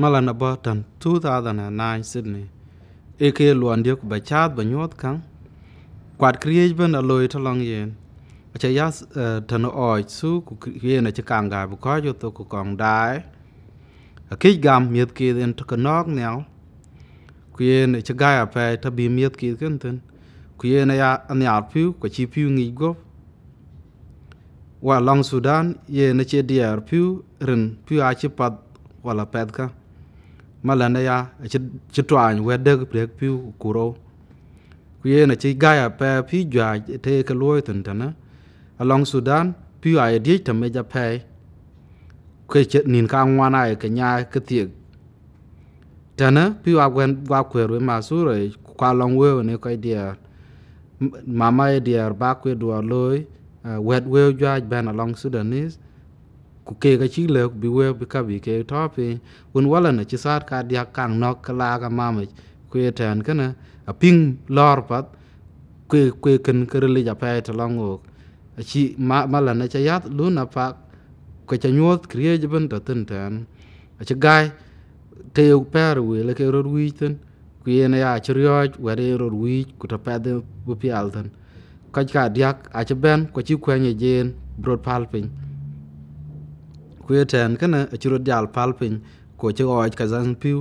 malan abortan 2009 Sydney eke luan diok ba chat ba nyot kan kwat kriej ben aloy to long yen acha yas eh, tan oj su ku yen acha kam ga bu ko jo to ku kong dai akich gam miet ki den to kanok nel ku yen acha ga ya pa ta bi miet ki ken ten ku yen ya an ya pu ko chi pu ngi go wa long sudan yen acha dr pu ren pu acha pat wala pet ka mà lần này à chỉ malanda ya ci twany we dek prek piu kuro chỉ yena à phải pe pi jwa cái lối thần thần à long sudan piu ay di ta me ja pe ke ci nin ka ngwana ay ke nya ke ti tana piu agwen wa kwero ma sure kwa long we ne ko dia mama địa dia ba kwe đồ lối eh, wet we jwa ben along sudanese ku ke ka chi le bi we bi ka bi ke to pe un wala na chi sat ka dia kang no kala ga ma ma ku ye tan na a ping lor pat ku ku ken ke le ja pa ta long ok a chi ma ma la na cha yat lu na pa ka cha nyot krie je ben ta ten tan a chi gai te u per we le ke ro wi ten ku ye na ya chi ryo we re ro wi ku ta pa de bu pi al ten ka ka dia a chi ben ko chi ku ye jen brod pal pin ku ye tɛɛn kene aci rot jal pal piny ku kazan piu